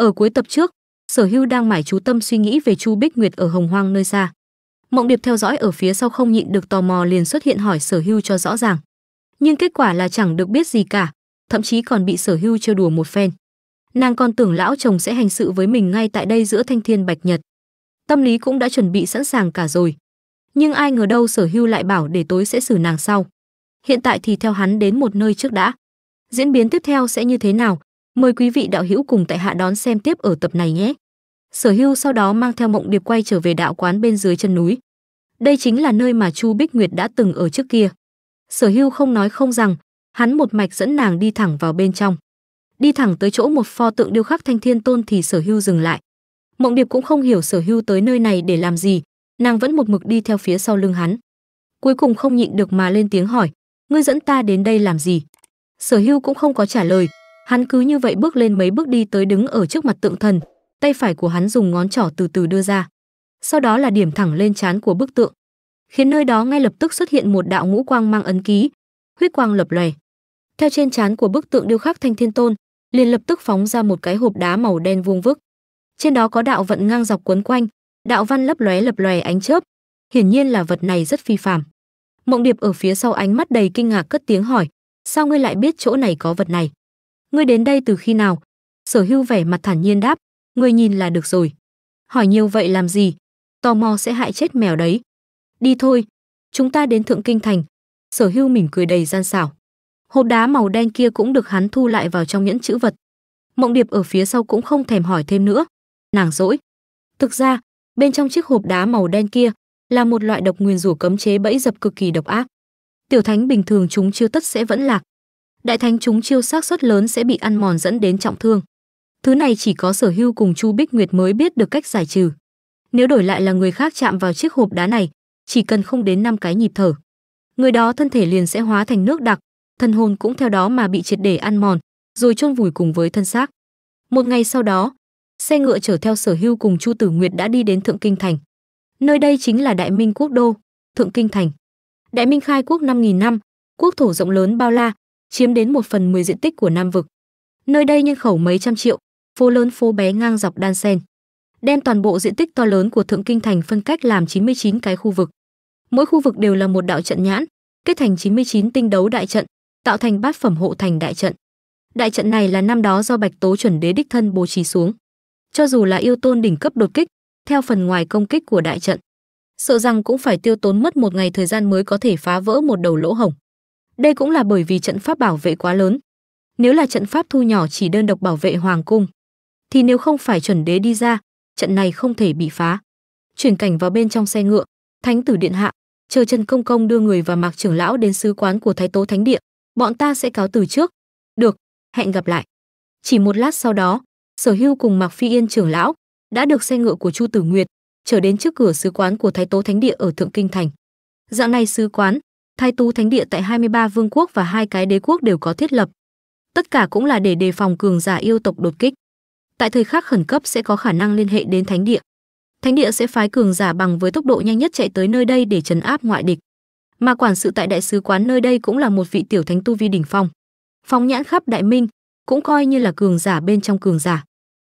Ở cuối tập trước, Sở Hưu đang mải chú tâm suy nghĩ về Chu Bích Nguyệt ở Hồng Hoang nơi xa. Mộng Điệp theo dõi ở phía sau không nhịn được tò mò liền xuất hiện hỏi Sở Hưu cho rõ ràng. Nhưng kết quả là chẳng được biết gì cả, thậm chí còn bị Sở Hưu trêu đùa một phen. Nàng còn tưởng lão chồng sẽ hành sự với mình ngay tại đây giữa thanh thiên bạch nhật. Tâm lý cũng đã chuẩn bị sẵn sàng cả rồi. Nhưng ai ngờ đâu Sở Hưu lại bảo để tối sẽ xử nàng sau. Hiện tại thì theo hắn đến một nơi trước đã. Diễn biến tiếp theo sẽ như thế nào, Mời quý vị đạo hữu cùng tại hạ đón xem tiếp ở tập này nhé. Sở Hưu sau đó mang theo Mộng Điệp quay trở về đạo quán bên dưới chân núi. Đây chính là nơi mà Chu Bích Nguyệt đã từng ở trước kia. Sở Hưu không nói không rằng, hắn một mạch dẫn nàng đi thẳng vào bên trong. Đi thẳng tới chỗ một pho tượng điêu khắc Thanh Thiên Tôn thì Sở Hưu dừng lại. Mộng Điệp cũng không hiểu Sở Hưu tới nơi này để làm gì, nàng vẫn một mực đi theo phía sau lưng hắn. Cuối cùng không nhịn được mà lên tiếng hỏi, ngươi dẫn ta đến đây làm gì? Sở Hưu cũng không có trả lời, Hắn cứ như vậy bước lên mấy bước đi tới đứng ở trước mặt tượng thần, tay phải của hắn dùng ngón trỏ từ từ đưa ra. Sau đó là điểm thẳng lên trán của bức tượng, khiến nơi đó ngay lập tức xuất hiện một đạo ngũ quang mang ấn ký, huyết quang lập lòe. Theo trên trán của bức tượng điêu khắc Thanh Thiên Tôn, liền lập tức phóng ra một cái hộp đá màu đen vuông vức. Trên đó có đạo vận ngang dọc quấn quanh, đạo văn lấp lóe lập lòe ánh chớp, hiển nhiên là vật này rất phi phàm. Mộng Điệp ở phía sau ánh mắt đầy kinh ngạc cất tiếng hỏi, sao ngươi lại biết chỗ này có vật này? ngươi đến đây từ khi nào sở hưu vẻ mặt thản nhiên đáp ngươi nhìn là được rồi hỏi nhiều vậy làm gì tò mò sẽ hại chết mèo đấy đi thôi chúng ta đến thượng kinh thành sở hưu mỉm cười đầy gian xảo hộp đá màu đen kia cũng được hắn thu lại vào trong nhẫn chữ vật mộng điệp ở phía sau cũng không thèm hỏi thêm nữa nàng dỗi thực ra bên trong chiếc hộp đá màu đen kia là một loại độc nguyên rủa cấm chế bẫy dập cực kỳ độc ác tiểu thánh bình thường chúng chưa tất sẽ vẫn lạc đại thánh chúng chiêu xác suất lớn sẽ bị ăn mòn dẫn đến trọng thương. Thứ này chỉ có sở hưu cùng Chu Bích Nguyệt mới biết được cách giải trừ. Nếu đổi lại là người khác chạm vào chiếc hộp đá này, chỉ cần không đến năm cái nhịp thở, người đó thân thể liền sẽ hóa thành nước đặc, thân hồn cũng theo đó mà bị triệt để ăn mòn, rồi chôn vùi cùng với thân xác. Một ngày sau đó, xe ngựa chở theo Sở Hưu cùng Chu Tử Nguyệt đã đi đến Thượng Kinh thành. Nơi đây chính là Đại Minh quốc đô, Thượng Kinh thành. Đại Minh khai quốc 5000 năm, quốc thổ rộng lớn bao la, chiếm đến một phần 10 diện tích của Nam vực. Nơi đây nhân khẩu mấy trăm triệu, phố lớn phố bé ngang dọc đan xen. Đem toàn bộ diện tích to lớn của Thượng Kinh thành phân cách làm 99 cái khu vực. Mỗi khu vực đều là một đạo trận nhãn, kết thành 99 tinh đấu đại trận, tạo thành bát phẩm hộ thành đại trận. Đại trận này là năm đó do Bạch Tố chuẩn đế đích thân bố trí xuống. Cho dù là yêu tôn đỉnh cấp đột kích, theo phần ngoài công kích của đại trận, sợ rằng cũng phải tiêu tốn mất một ngày thời gian mới có thể phá vỡ một đầu lỗ hổng. Đây cũng là bởi vì trận pháp bảo vệ quá lớn. Nếu là trận pháp thu nhỏ chỉ đơn độc bảo vệ hoàng cung, thì nếu không phải chuẩn đế đi ra, trận này không thể bị phá. Chuyển cảnh vào bên trong xe ngựa, Thánh tử điện hạ, chờ Trần Công Công đưa người và Mạc trưởng lão đến sứ quán của Thái Tố Thánh địa, bọn ta sẽ cáo từ trước. Được, hẹn gặp lại. Chỉ một lát sau đó, Sở Hưu cùng Mạc Phi Yên trưởng lão đã được xe ngựa của Chu Tử Nguyệt trở đến trước cửa sứ quán của Thái Tố Thánh địa ở Thượng Kinh thành. dạng này sứ quán Thái Tú Thánh Địa tại 23 vương quốc và hai cái đế quốc đều có thiết lập. Tất cả cũng là để đề phòng cường giả yêu tộc đột kích. Tại thời khắc khẩn cấp sẽ có khả năng liên hệ đến Thánh Địa. Thánh Địa sẽ phái cường giả bằng với tốc độ nhanh nhất chạy tới nơi đây để trấn áp ngoại địch. Mà quản sự tại đại sứ quán nơi đây cũng là một vị tiểu thánh tu vi đỉnh phong. phong nhãn khắp Đại Minh, cũng coi như là cường giả bên trong cường giả.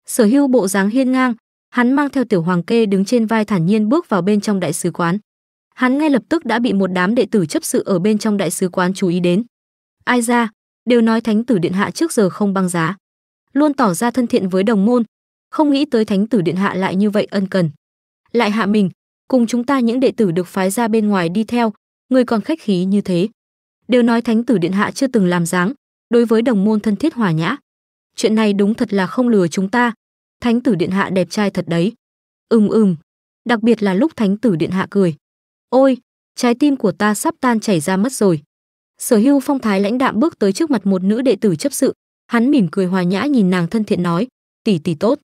Sở hữu bộ dáng hiên ngang, hắn mang theo tiểu hoàng kê đứng trên vai thản nhiên bước vào bên trong đại sứ quán hắn ngay lập tức đã bị một đám đệ tử chấp sự ở bên trong đại sứ quán chú ý đến ai ra đều nói thánh tử điện hạ trước giờ không băng giá luôn tỏ ra thân thiện với đồng môn không nghĩ tới thánh tử điện hạ lại như vậy ân cần lại hạ mình cùng chúng ta những đệ tử được phái ra bên ngoài đi theo người còn khách khí như thế đều nói thánh tử điện hạ chưa từng làm dáng đối với đồng môn thân thiết hòa nhã chuyện này đúng thật là không lừa chúng ta thánh tử điện hạ đẹp trai thật đấy ừm ừm đặc biệt là lúc thánh tử điện hạ cười Ôi, trái tim của ta sắp tan chảy ra mất rồi. Sở hưu phong thái lãnh đạm bước tới trước mặt một nữ đệ tử chấp sự, hắn mỉm cười hòa nhã nhìn nàng thân thiện nói, tỷ tỷ tốt.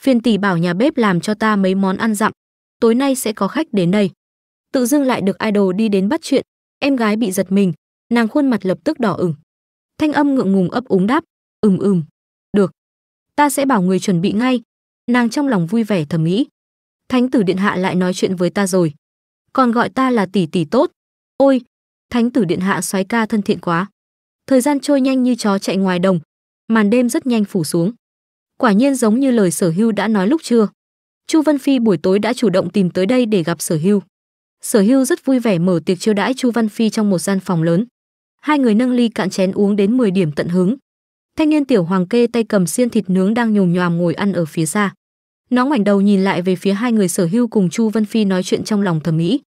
Phiên tỷ bảo nhà bếp làm cho ta mấy món ăn dặm, tối nay sẽ có khách đến đây. Tự dưng lại được idol đi đến bắt chuyện, em gái bị giật mình, nàng khuôn mặt lập tức đỏ ửng. Thanh âm ngượng ngùng ấp úng đáp, ừm ừm, được. Ta sẽ bảo người chuẩn bị ngay. Nàng trong lòng vui vẻ thầm nghĩ. Thánh tử điện hạ lại nói chuyện với ta rồi còn gọi ta là tỷ tỷ tốt. Ôi, thánh tử điện hạ soái ca thân thiện quá. Thời gian trôi nhanh như chó chạy ngoài đồng, màn đêm rất nhanh phủ xuống. Quả nhiên giống như lời Sở Hưu đã nói lúc trưa. Chu văn Phi buổi tối đã chủ động tìm tới đây để gặp Sở Hưu. Sở Hưu rất vui vẻ mở tiệc chiêu đãi Chu Văn Phi trong một gian phòng lớn. Hai người nâng ly cạn chén uống đến 10 điểm tận hứng. Thanh niên tiểu hoàng kê tay cầm xiên thịt nướng đang nhồm nhòm ngồi ăn ở phía xa. Nó ngoảnh đầu nhìn lại về phía hai người sở hưu cùng Chu Vân Phi nói chuyện trong lòng thầm nghĩ.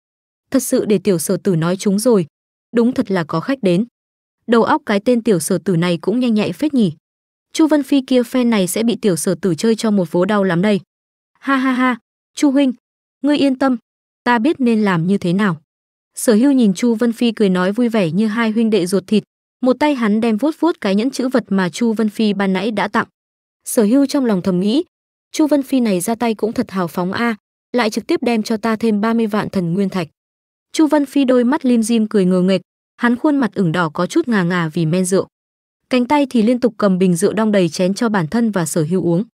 Thật sự để tiểu sở tử nói chúng rồi. Đúng thật là có khách đến. Đầu óc cái tên tiểu sở tử này cũng nhanh nhạy phết nhỉ. Chu Vân Phi kia phen này sẽ bị tiểu sở tử chơi cho một vố đau lắm đây. Ha ha ha, Chu Huynh, ngươi yên tâm, ta biết nên làm như thế nào. Sở hưu nhìn Chu Vân Phi cười nói vui vẻ như hai huynh đệ ruột thịt, một tay hắn đem vuốt vuốt cái nhẫn chữ vật mà Chu Vân Phi ban nãy đã tặng. Sở hưu trong lòng thầm nghĩ, Chu Vân Phi này ra tay cũng thật hào phóng a, à, lại trực tiếp đem cho ta thêm 30 vạn thần nguyên thạch. Chu Vân Phi đôi mắt lim dim cười ngờ nghệch, hắn khuôn mặt ửng đỏ có chút ngà ngà vì men rượu. Cánh tay thì liên tục cầm bình rượu đong đầy chén cho bản thân và Sở Hữu uống.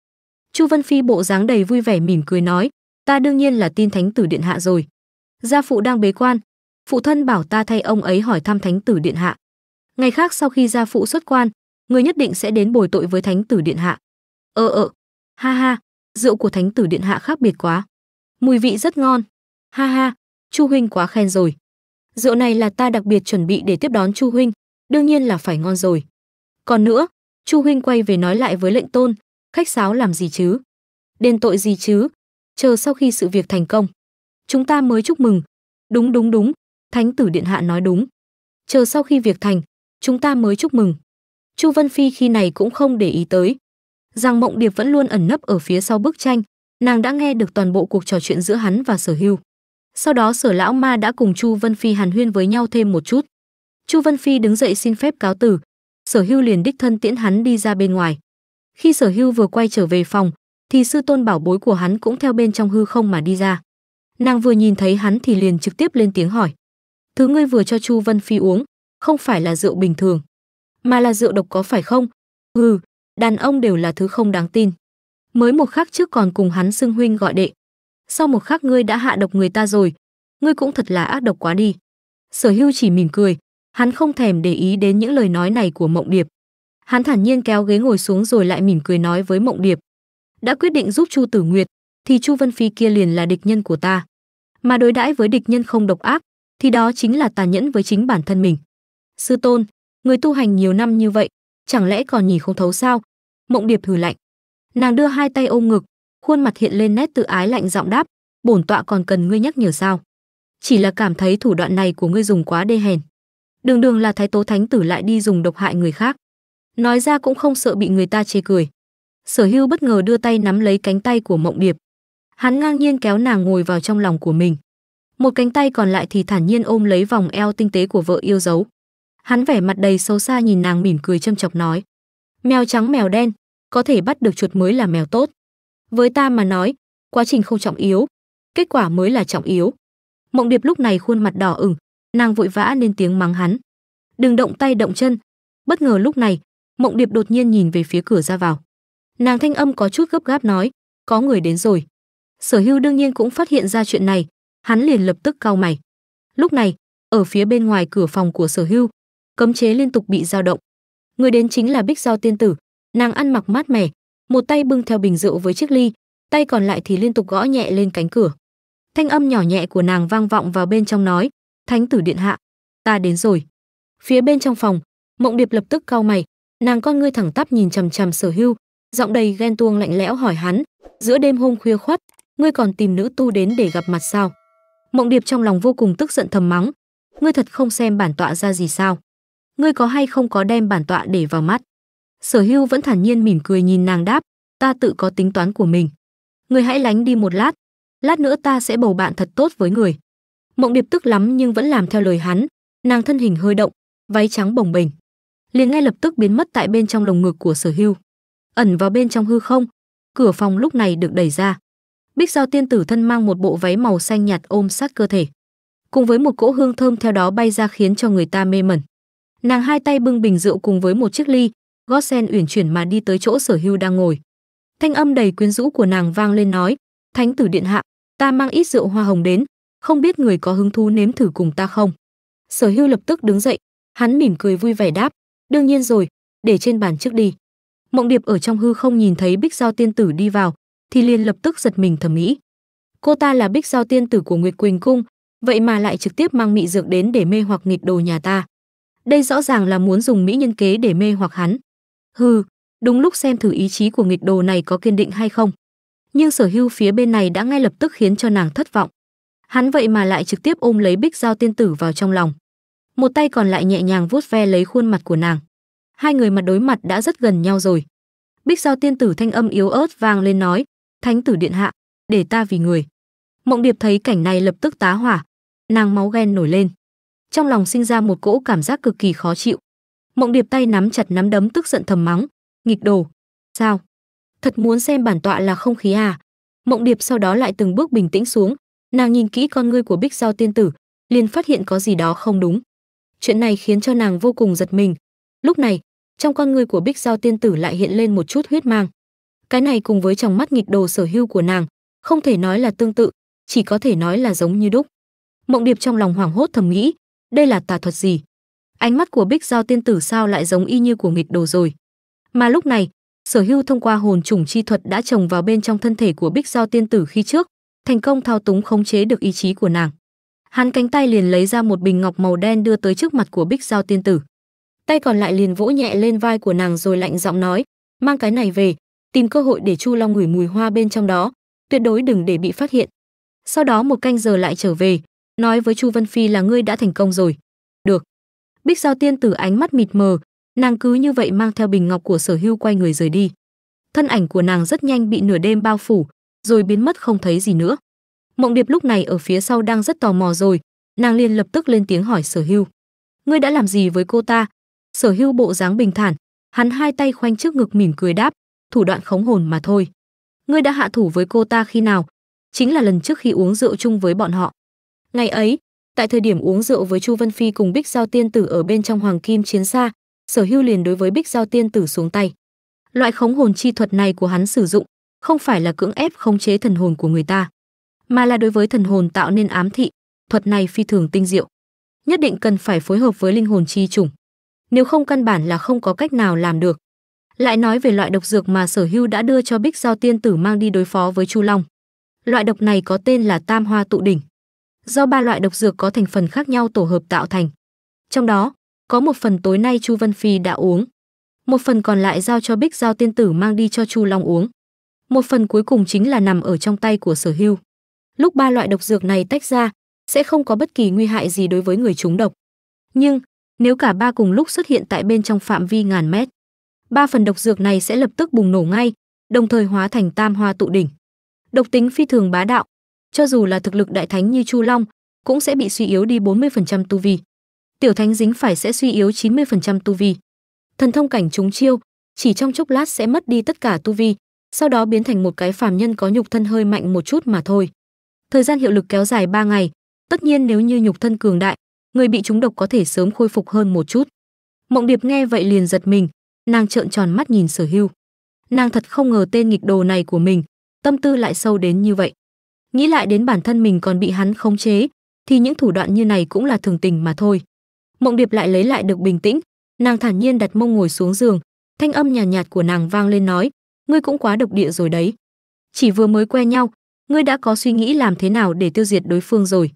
Chu Vân Phi bộ dáng đầy vui vẻ mỉm cười nói, ta đương nhiên là tin thánh tử điện hạ rồi. Gia phụ đang bế quan, phụ thân bảo ta thay ông ấy hỏi thăm thánh tử điện hạ. Ngày khác sau khi gia phụ xuất quan, người nhất định sẽ đến bồi tội với thánh tử điện hạ. Ờ ờ, Ha ha, rượu của thánh tử điện hạ khác biệt quá. Mùi vị rất ngon. Ha ha, Chu huynh quá khen rồi. Rượu này là ta đặc biệt chuẩn bị để tiếp đón Chu huynh, đương nhiên là phải ngon rồi. Còn nữa, Chu huynh quay về nói lại với lệnh tôn, khách sáo làm gì chứ? Đền tội gì chứ? Chờ sau khi sự việc thành công, chúng ta mới chúc mừng. Đúng đúng đúng, thánh tử điện hạ nói đúng. Chờ sau khi việc thành, chúng ta mới chúc mừng. Chu Vân Phi khi này cũng không để ý tới, rằng Mộng Điệp vẫn luôn ẩn nấp ở phía sau bức tranh, nàng đã nghe được toàn bộ cuộc trò chuyện giữa hắn và Sở Hưu. Sau đó Sở lão ma đã cùng Chu Vân Phi hàn huyên với nhau thêm một chút. Chu Vân Phi đứng dậy xin phép cáo từ, Sở Hưu liền đích thân tiễn hắn đi ra bên ngoài. Khi Sở Hưu vừa quay trở về phòng, thì sư tôn bảo bối của hắn cũng theo bên trong hư không mà đi ra. Nàng vừa nhìn thấy hắn thì liền trực tiếp lên tiếng hỏi: "Thứ ngươi vừa cho Chu Vân Phi uống, không phải là rượu bình thường, mà là rượu độc có phải không?" "Ừ, đàn ông đều là thứ không đáng tin. Mới một khắc trước còn cùng hắn xưng huynh gọi đệ. Sau một khắc ngươi đã hạ độc người ta rồi, ngươi cũng thật là ác độc quá đi. Sở hưu chỉ mỉm cười, hắn không thèm để ý đến những lời nói này của Mộng Điệp. Hắn thản nhiên kéo ghế ngồi xuống rồi lại mỉm cười nói với Mộng Điệp. Đã quyết định giúp Chu Tử Nguyệt, thì Chu Vân Phi kia liền là địch nhân của ta. Mà đối đãi với địch nhân không độc ác, thì đó chính là tàn nhẫn với chính bản thân mình. Sư tôn, người tu hành nhiều năm như vậy, chẳng lẽ còn nhìn không thấu sao mộng điệp hừ lạnh nàng đưa hai tay ôm ngực khuôn mặt hiện lên nét tự ái lạnh giọng đáp bổn tọa còn cần ngươi nhắc nhở sao chỉ là cảm thấy thủ đoạn này của ngươi dùng quá đê hèn đường đường là thái tố thánh tử lại đi dùng độc hại người khác nói ra cũng không sợ bị người ta chê cười sở hưu bất ngờ đưa tay nắm lấy cánh tay của mộng điệp hắn ngang nhiên kéo nàng ngồi vào trong lòng của mình một cánh tay còn lại thì thản nhiên ôm lấy vòng eo tinh tế của vợ yêu dấu Hắn vẻ mặt đầy xấu xa nhìn nàng mỉm cười châm chọc nói: "Mèo trắng mèo đen, có thể bắt được chuột mới là mèo tốt. Với ta mà nói, quá trình không trọng yếu, kết quả mới là trọng yếu." Mộng Điệp lúc này khuôn mặt đỏ ửng, nàng vội vã lên tiếng mắng hắn: "Đừng động tay động chân." Bất ngờ lúc này, Mộng Điệp đột nhiên nhìn về phía cửa ra vào. Nàng thanh âm có chút gấp gáp nói: "Có người đến rồi." Sở Hưu đương nhiên cũng phát hiện ra chuyện này, hắn liền lập tức cau mày. Lúc này, ở phía bên ngoài cửa phòng của Sở Hưu, cấm chế liên tục bị dao động. Người đến chính là Bích Giao tiên tử, nàng ăn mặc mát mẻ, một tay bưng theo bình rượu với chiếc ly, tay còn lại thì liên tục gõ nhẹ lên cánh cửa. Thanh âm nhỏ nhẹ của nàng vang vọng vào bên trong nói, "Thánh tử điện hạ, ta đến rồi." Phía bên trong phòng, Mộng Điệp lập tức cau mày, nàng con ngươi thẳng tắp nhìn chằm chằm Sở Hưu, giọng đầy ghen tuông lạnh lẽo hỏi hắn, "Giữa đêm hôm khuya khoắt, ngươi còn tìm nữ tu đến để gặp mặt sao?" Mộng Điệp trong lòng vô cùng tức giận thầm mắng, "Ngươi thật không xem bản tọa ra gì sao?" ngươi có hay không có đem bản tọa để vào mắt. Sở hưu vẫn thản nhiên mỉm cười nhìn nàng đáp, ta tự có tính toán của mình. Ngươi hãy lánh đi một lát, lát nữa ta sẽ bầu bạn thật tốt với người. Mộng điệp tức lắm nhưng vẫn làm theo lời hắn, nàng thân hình hơi động, váy trắng bồng bềnh. Liền ngay lập tức biến mất tại bên trong lồng ngực của sở hưu. Ẩn vào bên trong hư không, cửa phòng lúc này được đẩy ra. Bích Giao tiên tử thân mang một bộ váy màu xanh nhạt ôm sát cơ thể, cùng với một cỗ hương thơm theo đó bay ra khiến cho người ta mê mẩn. Nàng hai tay bưng bình rượu cùng với một chiếc ly, gót sen uyển chuyển mà đi tới chỗ Sở Hưu đang ngồi. Thanh âm đầy quyến rũ của nàng vang lên nói: "Thánh tử điện hạ, ta mang ít rượu hoa hồng đến, không biết người có hứng thú nếm thử cùng ta không?" Sở Hưu lập tức đứng dậy, hắn mỉm cười vui vẻ đáp: "Đương nhiên rồi, để trên bàn trước đi." Mộng Điệp ở trong hư không nhìn thấy Bích Giao tiên tử đi vào, thì liền lập tức giật mình thầm nghĩ: "Cô ta là Bích Giao tiên tử của Nguyệt Quỳnh cung, vậy mà lại trực tiếp mang mị dược đến để mê hoặc nghịch đồ nhà ta." đây rõ ràng là muốn dùng mỹ nhân kế để mê hoặc hắn hừ đúng lúc xem thử ý chí của nghịch đồ này có kiên định hay không nhưng sở hưu phía bên này đã ngay lập tức khiến cho nàng thất vọng hắn vậy mà lại trực tiếp ôm lấy bích giao tiên tử vào trong lòng một tay còn lại nhẹ nhàng vuốt ve lấy khuôn mặt của nàng hai người mặt đối mặt đã rất gần nhau rồi bích giao tiên tử thanh âm yếu ớt vang lên nói thánh tử điện hạ để ta vì người mộng điệp thấy cảnh này lập tức tá hỏa nàng máu ghen nổi lên trong lòng sinh ra một cỗ cảm giác cực kỳ khó chịu mộng điệp tay nắm chặt nắm đấm tức giận thầm mắng nghịch đồ sao thật muốn xem bản tọa là không khí à mộng điệp sau đó lại từng bước bình tĩnh xuống nàng nhìn kỹ con ngươi của bích giao tiên tử liền phát hiện có gì đó không đúng chuyện này khiến cho nàng vô cùng giật mình lúc này trong con ngươi của bích giao tiên tử lại hiện lên một chút huyết mang cái này cùng với trong mắt nghịch đồ sở hữu của nàng không thể nói là tương tự chỉ có thể nói là giống như đúc mộng điệp trong lòng hoảng hốt thầm nghĩ đây là tà thuật gì ánh mắt của bích giao tiên tử sao lại giống y như của nghịch đồ rồi mà lúc này sở hưu thông qua hồn trùng chi thuật đã trồng vào bên trong thân thể của bích giao tiên tử khi trước thành công thao túng khống chế được ý chí của nàng hắn cánh tay liền lấy ra một bình ngọc màu đen đưa tới trước mặt của bích giao tiên tử tay còn lại liền vỗ nhẹ lên vai của nàng rồi lạnh giọng nói mang cái này về tìm cơ hội để chu long ngửi mùi hoa bên trong đó tuyệt đối đừng để bị phát hiện sau đó một canh giờ lại trở về nói với Chu Vân Phi là ngươi đã thành công rồi. Được. Bích Giao Tiên tử ánh mắt mịt mờ, nàng cứ như vậy mang theo bình ngọc của Sở Hưu quay người rời đi. Thân ảnh của nàng rất nhanh bị nửa đêm bao phủ, rồi biến mất không thấy gì nữa. Mộng Điệp lúc này ở phía sau đang rất tò mò rồi, nàng liền lập tức lên tiếng hỏi Sở Hưu: "Ngươi đã làm gì với cô ta?" Sở Hưu bộ dáng bình thản, hắn hai tay khoanh trước ngực mỉm cười đáp: "Thủ đoạn khống hồn mà thôi. Ngươi đã hạ thủ với cô ta khi nào?" Chính là lần trước khi uống rượu chung với bọn họ. Ngày ấy, tại thời điểm uống rượu với Chu Vân Phi cùng Bích Giao Tiên Tử ở bên trong Hoàng Kim Chiến Xa, Sở Hưu liền đối với Bích Giao Tiên Tử xuống tay. Loại khống hồn chi thuật này của hắn sử dụng không phải là cưỡng ép khống chế thần hồn của người ta, mà là đối với thần hồn tạo nên ám thị, thuật này phi thường tinh diệu. Nhất định cần phải phối hợp với linh hồn chi trùng, nếu không căn bản là không có cách nào làm được. Lại nói về loại độc dược mà Sở Hưu đã đưa cho Bích Giao Tiên Tử mang đi đối phó với Chu Long. Loại độc này có tên là Tam Hoa tụ đỉnh do ba loại độc dược có thành phần khác nhau tổ hợp tạo thành. Trong đó, có một phần tối nay Chu Vân Phi đã uống, một phần còn lại giao cho Bích Giao tiên tử mang đi cho Chu Long uống. Một phần cuối cùng chính là nằm ở trong tay của Sở Hưu. Lúc ba loại độc dược này tách ra, sẽ không có bất kỳ nguy hại gì đối với người trúng độc. Nhưng, nếu cả ba cùng lúc xuất hiện tại bên trong phạm vi ngàn mét, ba phần độc dược này sẽ lập tức bùng nổ ngay, đồng thời hóa thành tam hoa tụ đỉnh. Độc tính phi thường bá đạo, cho dù là thực lực đại thánh như Chu Long, cũng sẽ bị suy yếu đi 40% tu vi. Tiểu thánh dính phải sẽ suy yếu 90% tu vi. Thần thông cảnh chúng chiêu, chỉ trong chốc lát sẽ mất đi tất cả tu vi, sau đó biến thành một cái phàm nhân có nhục thân hơi mạnh một chút mà thôi. Thời gian hiệu lực kéo dài 3 ngày, tất nhiên nếu như nhục thân cường đại, người bị trúng độc có thể sớm khôi phục hơn một chút. Mộng Điệp nghe vậy liền giật mình, nàng trợn tròn mắt nhìn Sở Hưu. Nàng thật không ngờ tên nghịch đồ này của mình, tâm tư lại sâu đến như vậy nghĩ lại đến bản thân mình còn bị hắn khống chế, thì những thủ đoạn như này cũng là thường tình mà thôi. Mộng Điệp lại lấy lại được bình tĩnh, nàng thản nhiên đặt mông ngồi xuống giường, thanh âm nhàn nhạt, nhạt của nàng vang lên nói, ngươi cũng quá độc địa rồi đấy. Chỉ vừa mới quen nhau, ngươi đã có suy nghĩ làm thế nào để tiêu diệt đối phương rồi.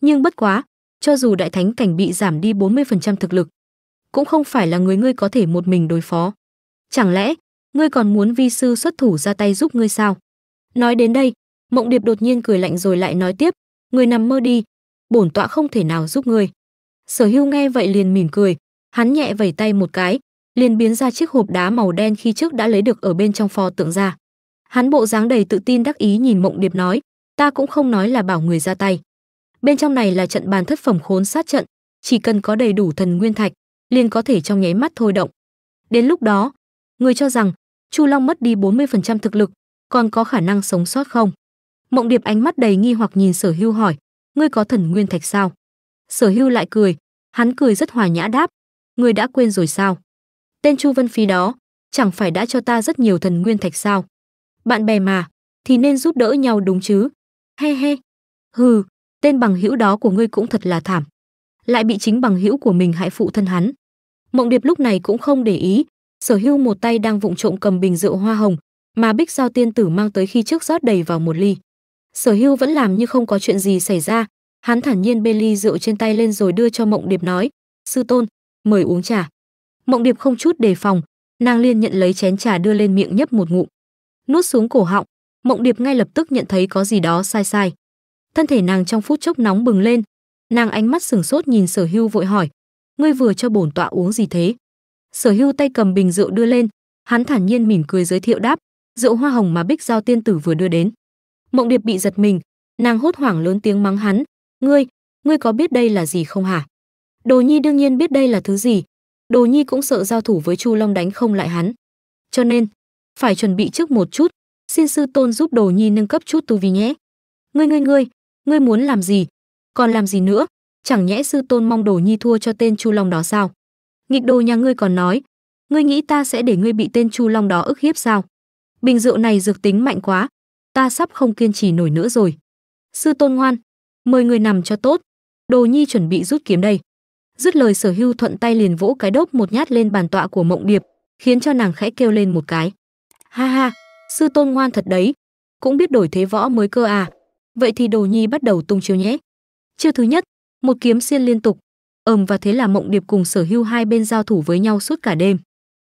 Nhưng bất quá, cho dù đại thánh cảnh bị giảm đi 40% thực lực, cũng không phải là người ngươi có thể một mình đối phó. Chẳng lẽ, ngươi còn muốn vi sư xuất thủ ra tay giúp ngươi sao? Nói đến đây, Mộng Điệp đột nhiên cười lạnh rồi lại nói tiếp, người nằm mơ đi, bổn tọa không thể nào giúp người. Sở Hưu nghe vậy liền mỉm cười, hắn nhẹ vẩy tay một cái, liền biến ra chiếc hộp đá màu đen khi trước đã lấy được ở bên trong pho tượng ra. Hắn bộ dáng đầy tự tin đắc ý nhìn Mộng Điệp nói, ta cũng không nói là bảo người ra tay. Bên trong này là trận bàn thất phẩm khốn sát trận, chỉ cần có đầy đủ thần nguyên thạch, liền có thể trong nháy mắt thôi động. Đến lúc đó, người cho rằng Chu Long mất đi 40% thực lực, còn có khả năng sống sót không? Mộng Điệp ánh mắt đầy nghi hoặc nhìn Sở Hưu hỏi, ngươi có thần nguyên thạch sao? Sở Hưu lại cười, hắn cười rất hòa nhã đáp, ngươi đã quên rồi sao? Tên Chu Vân Phi đó, chẳng phải đã cho ta rất nhiều thần nguyên thạch sao? Bạn bè mà, thì nên giúp đỡ nhau đúng chứ? He he. Hừ, tên bằng hữu đó của ngươi cũng thật là thảm. Lại bị chính bằng hữu của mình hại phụ thân hắn. Mộng Điệp lúc này cũng không để ý, Sở Hưu một tay đang vụng trộm cầm bình rượu hoa hồng, mà Bích dao tiên tử mang tới khi trước rót đầy vào một ly sở hưu vẫn làm như không có chuyện gì xảy ra hắn thản nhiên bê ly rượu trên tay lên rồi đưa cho mộng điệp nói sư tôn mời uống trà mộng điệp không chút đề phòng nàng liền nhận lấy chén trà đưa lên miệng nhấp một ngụm nuốt xuống cổ họng mộng điệp ngay lập tức nhận thấy có gì đó sai sai thân thể nàng trong phút chốc nóng bừng lên nàng ánh mắt sửng sốt nhìn sở hưu vội hỏi ngươi vừa cho bổn tọa uống gì thế sở hưu tay cầm bình rượu đưa lên hắn thản nhiên mỉm cười giới thiệu đáp rượu hoa hồng mà bích giao tiên tử vừa đưa đến Mộng Điệp bị giật mình, nàng hốt hoảng lớn tiếng mắng hắn, "Ngươi, ngươi có biết đây là gì không hả?" Đồ Nhi đương nhiên biết đây là thứ gì. Đồ Nhi cũng sợ giao thủ với Chu Long đánh không lại hắn. Cho nên, phải chuẩn bị trước một chút, xin sư tôn giúp Đồ Nhi nâng cấp chút tu vi nhé. Ngươi ngươi ngươi, ngươi muốn làm gì? Còn làm gì nữa? Chẳng nhẽ sư tôn mong Đồ Nhi thua cho tên Chu Long đó sao? Nghịch đồ nhà ngươi còn nói, ngươi nghĩ ta sẽ để ngươi bị tên Chu Long đó ức hiếp sao? Bình rượu này dược tính mạnh quá, ta sắp không kiên trì nổi nữa rồi. Sư tôn ngoan, mời người nằm cho tốt. Đồ nhi chuẩn bị rút kiếm đây. Dứt lời sở hưu thuận tay liền vỗ cái đốp một nhát lên bàn tọa của mộng điệp, khiến cho nàng khẽ kêu lên một cái. Ha ha, sư tôn ngoan thật đấy. Cũng biết đổi thế võ mới cơ à. Vậy thì đồ nhi bắt đầu tung chiêu nhé. Chiêu thứ nhất, một kiếm xiên liên tục. Ầm và thế là mộng điệp cùng sở hưu hai bên giao thủ với nhau suốt cả đêm.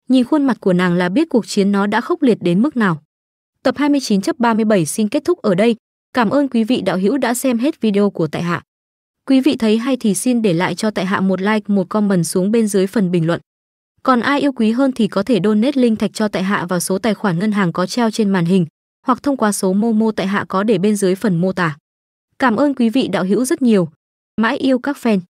Nhìn khuôn mặt của nàng là biết cuộc chiến nó đã khốc liệt đến mức nào. Tập 29 chấp 37 xin kết thúc ở đây. Cảm ơn quý vị đạo hữu đã xem hết video của tại hạ. Quý vị thấy hay thì xin để lại cho tại hạ một like, một comment xuống bên dưới phần bình luận. Còn ai yêu quý hơn thì có thể donate link thạch cho tại hạ vào số tài khoản ngân hàng có treo trên màn hình hoặc thông qua số Momo tại hạ có để bên dưới phần mô tả. Cảm ơn quý vị đạo hữu rất nhiều. Mãi yêu các fan.